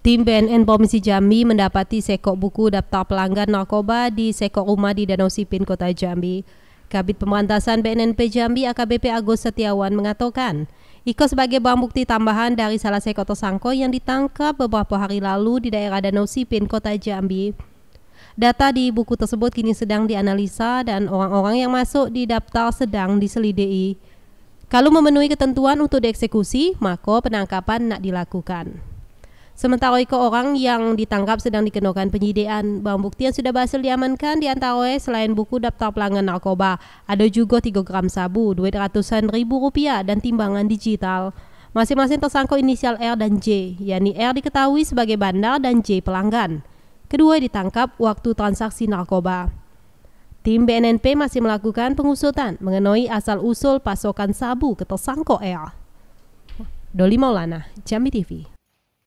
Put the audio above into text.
Tim BNN Provinsi Jambi mendapati sekok buku daftar pelanggan narkoba di sekok rumah di Danau Sipin, Kota Jambi. Kabit Pemberantasan BNNP Jambi AKBP Agus Setiawan mengatakan, Iko sebagai barang bukti tambahan dari salah sekok tersangka yang ditangkap beberapa hari lalu di daerah Danau Sipin, Kota Jambi. Data di buku tersebut kini sedang dianalisa dan orang-orang yang masuk di daftar sedang diselidiki. Kalau memenuhi ketentuan untuk dieksekusi, maka penangkapan nak dilakukan. Sementara itu orang yang ditangkap sedang dikenakan penyidikan. barang bukti yang sudah berhasil diamankan di antaranya selain buku daftar pelanggan narkoba, ada juga 3 gram sabu, duit ratusan ribu rupiah, dan timbangan digital. Masing-masing tersangka inisial R dan J, yakni R diketahui sebagai bandar dan J pelanggan. Kedua ditangkap waktu transaksi narkoba. Tim BNNP masih melakukan pengusutan mengenai asal-usul pasokan sabu ke tersangka R. Doli Maulana, Jambi TV.